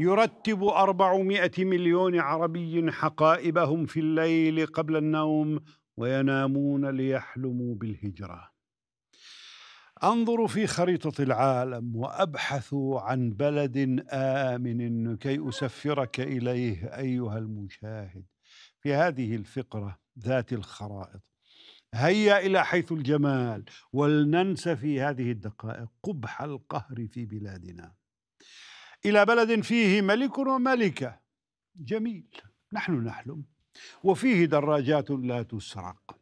يرتب 400 مليون عربي حقائبهم في الليل قبل النوم وينامون ليحلموا بالهجرة. أنظر في خريطة العالم وأبحث عن بلد آمن كي أسفرك إليه أيها المشاهد في هذه الفقرة ذات الخرائط. هيا إلى حيث الجمال ولننسى في هذه الدقائق قبح القهر في بلادنا. إلى بلد فيه ملك وملكة جميل نحن نحلم وفيه دراجات لا تسرق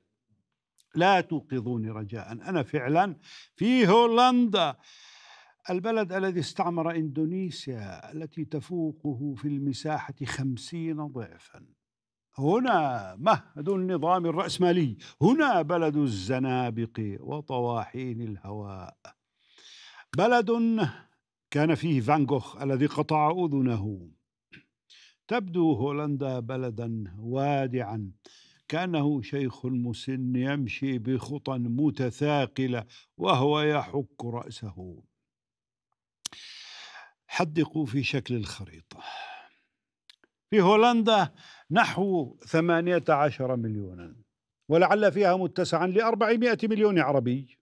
لا توقظوني رجاء أنا فعلا في هولندا البلد الذي استعمر إندونيسيا التي تفوقه في المساحة خمسين ضعفا هنا مهد النظام الرأسمالي هنا بلد الزنابق وطواحين الهواء بلد كان فيه فان جوخ الذي قطع أذنه تبدو هولندا بلدا وادعا كانه شيخ مسن يمشي بخطى متثاقله وهو يحك راسه حدقوا في شكل الخريطه في هولندا نحو 18 مليونا ولعل فيها متسعا ل 400 مليون عربي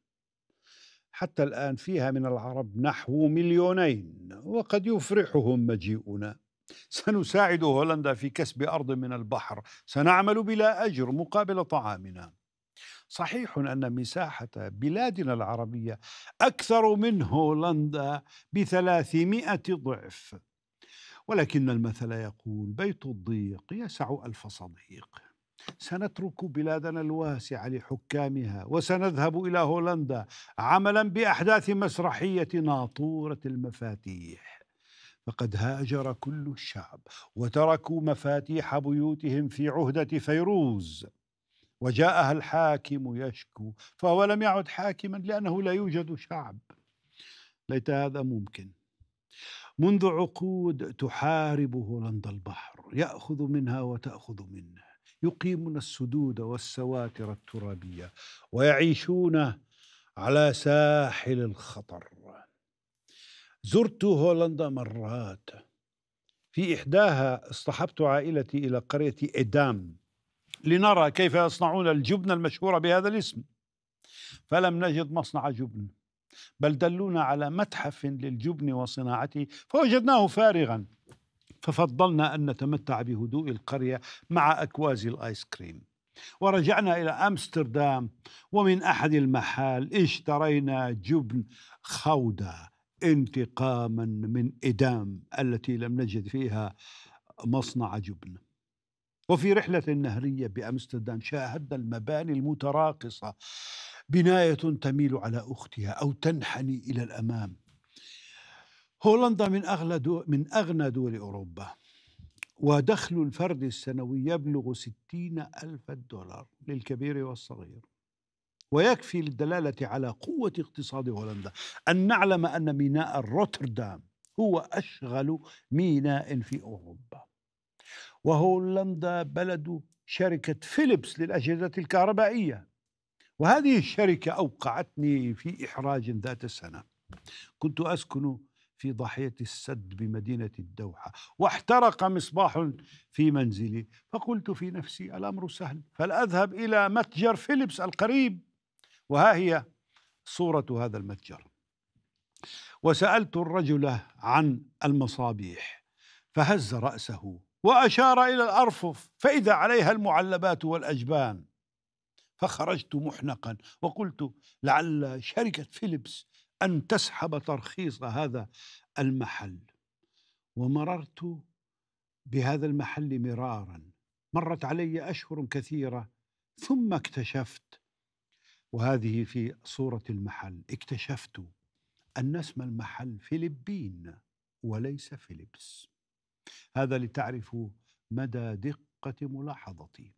حتى الآن فيها من العرب نحو مليونين وقد يفرحهم مجيئنا سنساعد هولندا في كسب أرض من البحر سنعمل بلا أجر مقابل طعامنا صحيح أن مساحة بلادنا العربية أكثر من هولندا بثلاثمائة ضعف ولكن المثل يقول بيت الضيق يسع ألف صديق سنترك بلادنا الواسعة لحكامها وسنذهب إلى هولندا عملا بأحداث مسرحية ناطورة المفاتيح فقد هاجر كل الشعب وتركوا مفاتيح بيوتهم في عهدة فيروز وجاءها الحاكم يشكو فهو لم يعد حاكما لأنه لا يوجد شعب ليت هذا ممكن منذ عقود تحارب هولندا البحر يأخذ منها وتأخذ منه يقيمون السدود والسواتر الترابية ويعيشون على ساحل الخطر زرت هولندا مرات في إحداها اصطحبت عائلتي إلى قرية إدام لنرى كيف يصنعون الجبن المشهورة بهذا الاسم فلم نجد مصنع جبن بل دلونا على متحف للجبن وصناعته فوجدناه فارغا ففضلنا أن نتمتع بهدوء القرية مع أكواز الآيس كريم ورجعنا إلى أمستردام ومن أحد المحال اشترينا جبن خودة انتقاما من إدام التي لم نجد فيها مصنع جبن وفي رحلة نهرية بأمستردام شاهدنا المباني المتراقصة بناية تميل على أختها أو تنحني إلى الأمام هولندا من أغلى دول من أغنى دول أوروبا ودخل الفرد السنوي يبلغ ستين ألف دولار للكبير والصغير ويكفي للدلالة على قوة اقتصاد هولندا أن نعلم أن ميناء روتردام هو أشغل ميناء في أوروبا وهولندا بلد شركة فيليبس للأجهزة الكهربائية وهذه الشركة أوقعتني في إحراج ذات السنة كنت أسكن في ضاحية السد بمدينة الدوحة واحترق مصباح في منزلي فقلت في نفسي الأمر سهل فلأذهب إلى متجر فيليبس القريب وها هي صورة هذا المتجر وسألت الرجل عن المصابيح فهز رأسه وأشار إلى الأرفف فإذا عليها المعلبات والأجبان فخرجت محنقا وقلت لعل شركة فيليبس أن تسحب ترخيص هذا المحل ومررت بهذا المحل مرارا مرت علي أشهر كثيرة ثم اكتشفت وهذه في صورة المحل اكتشفت أن اسم المحل فلبين وليس فيليبس هذا لتعرفوا مدى دقة ملاحظتي